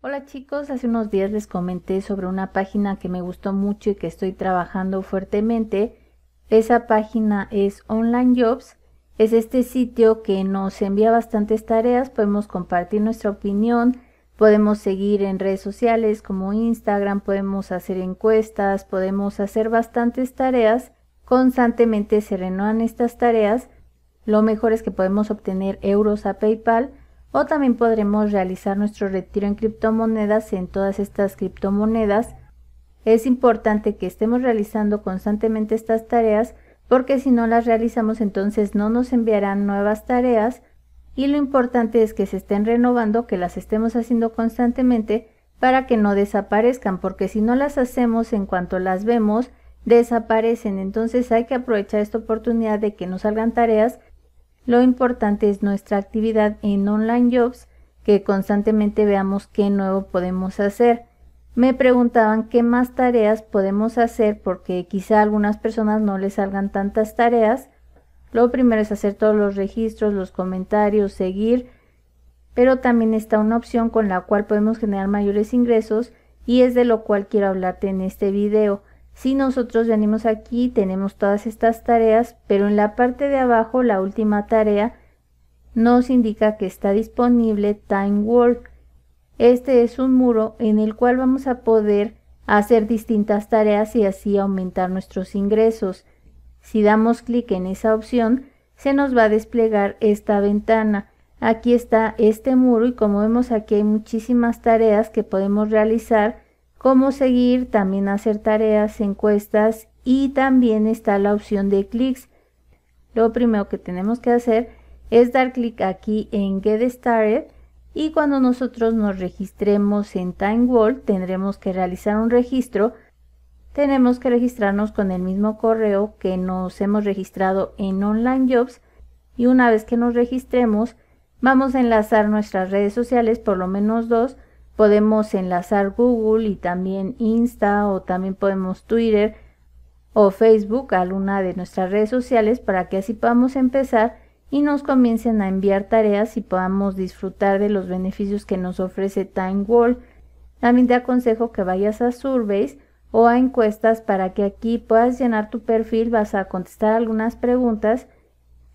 Hola chicos, hace unos días les comenté sobre una página que me gustó mucho y que estoy trabajando fuertemente. Esa página es Online Jobs. Es este sitio que nos envía bastantes tareas, podemos compartir nuestra opinión, podemos seguir en redes sociales como Instagram, podemos hacer encuestas, podemos hacer bastantes tareas. Constantemente se renuevan estas tareas. Lo mejor es que podemos obtener euros a PayPal o también podremos realizar nuestro retiro en criptomonedas en todas estas criptomonedas. Es importante que estemos realizando constantemente estas tareas porque si no las realizamos entonces no nos enviarán nuevas tareas y lo importante es que se estén renovando, que las estemos haciendo constantemente para que no desaparezcan porque si no las hacemos en cuanto las vemos desaparecen entonces hay que aprovechar esta oportunidad de que nos salgan tareas lo importante es nuestra actividad en Online Jobs, que constantemente veamos qué nuevo podemos hacer. Me preguntaban qué más tareas podemos hacer porque quizá a algunas personas no les salgan tantas tareas. Lo primero es hacer todos los registros, los comentarios, seguir, pero también está una opción con la cual podemos generar mayores ingresos y es de lo cual quiero hablarte en este video. Si nosotros venimos aquí, tenemos todas estas tareas, pero en la parte de abajo, la última tarea, nos indica que está disponible Time Work. Este es un muro en el cual vamos a poder hacer distintas tareas y así aumentar nuestros ingresos. Si damos clic en esa opción, se nos va a desplegar esta ventana. Aquí está este muro y como vemos aquí hay muchísimas tareas que podemos realizar cómo seguir, también hacer tareas, encuestas y también está la opción de clics. Lo primero que tenemos que hacer es dar clic aquí en Get Started y cuando nosotros nos registremos en TimeWall tendremos que realizar un registro. Tenemos que registrarnos con el mismo correo que nos hemos registrado en Online Jobs y una vez que nos registremos vamos a enlazar nuestras redes sociales, por lo menos dos, podemos enlazar Google y también Insta o también podemos Twitter o Facebook a alguna de nuestras redes sociales para que así podamos empezar y nos comiencen a enviar tareas y podamos disfrutar de los beneficios que nos ofrece Time También te aconsejo que vayas a surveys o a encuestas para que aquí puedas llenar tu perfil, vas a contestar algunas preguntas.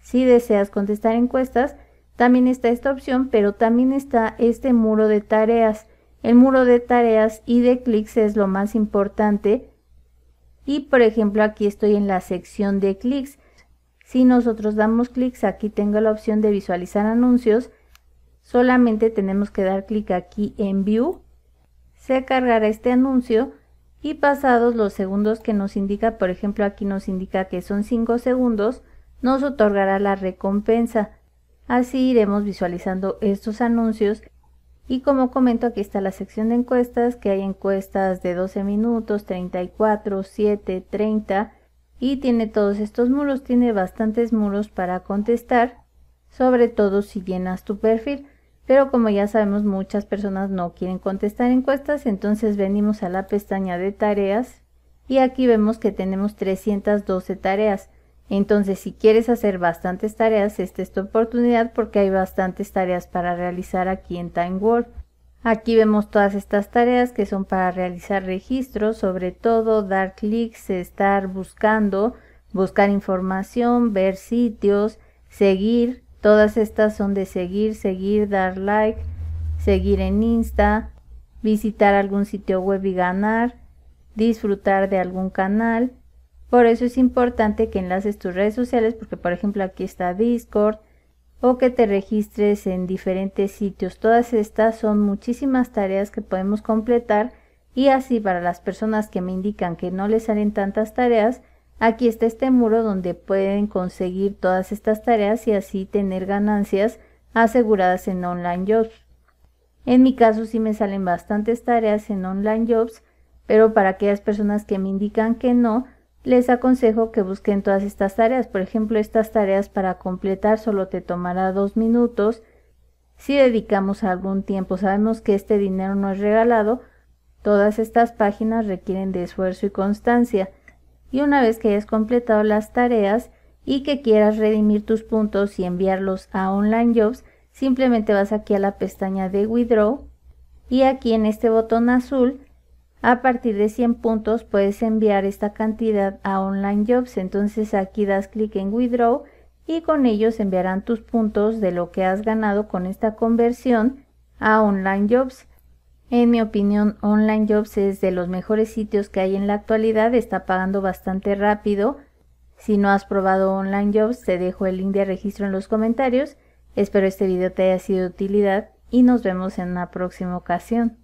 Si deseas contestar encuestas, también está esta opción, pero también está este muro de tareas. El muro de tareas y de clics es lo más importante. Y por ejemplo aquí estoy en la sección de clics. Si nosotros damos clics, aquí tengo la opción de visualizar anuncios. Solamente tenemos que dar clic aquí en View. Se cargará este anuncio y pasados los segundos que nos indica, por ejemplo aquí nos indica que son 5 segundos, nos otorgará la recompensa. Así iremos visualizando estos anuncios y como comento, aquí está la sección de encuestas, que hay encuestas de 12 minutos, 34, 7, 30 y tiene todos estos muros, tiene bastantes muros para contestar, sobre todo si llenas tu perfil. Pero como ya sabemos, muchas personas no quieren contestar encuestas, entonces venimos a la pestaña de tareas y aquí vemos que tenemos 312 tareas. Entonces, si quieres hacer bastantes tareas, esta es tu oportunidad porque hay bastantes tareas para realizar aquí en Time Aquí vemos todas estas tareas que son para realizar registros, sobre todo dar clics, estar buscando, buscar información, ver sitios, seguir. Todas estas son de seguir, seguir, dar like, seguir en Insta, visitar algún sitio web y ganar, disfrutar de algún canal, por eso es importante que enlaces tus redes sociales, porque por ejemplo aquí está Discord, o que te registres en diferentes sitios. Todas estas son muchísimas tareas que podemos completar y así para las personas que me indican que no les salen tantas tareas, aquí está este muro donde pueden conseguir todas estas tareas y así tener ganancias aseguradas en Online Jobs. En mi caso sí me salen bastantes tareas en Online Jobs, pero para aquellas personas que me indican que no, les aconsejo que busquen todas estas tareas. Por ejemplo, estas tareas para completar solo te tomará dos minutos si dedicamos algún tiempo. Sabemos que este dinero no es regalado. Todas estas páginas requieren de esfuerzo y constancia. Y una vez que hayas completado las tareas y que quieras redimir tus puntos y enviarlos a Online Jobs, simplemente vas aquí a la pestaña de Withdraw y aquí en este botón azul a partir de 100 puntos puedes enviar esta cantidad a Online Jobs. Entonces aquí das clic en Withdraw y con ellos enviarán tus puntos de lo que has ganado con esta conversión a Online Jobs. En mi opinión, Online Jobs es de los mejores sitios que hay en la actualidad, está pagando bastante rápido. Si no has probado Online Jobs, te dejo el link de registro en los comentarios. Espero este video te haya sido de utilidad y nos vemos en una próxima ocasión.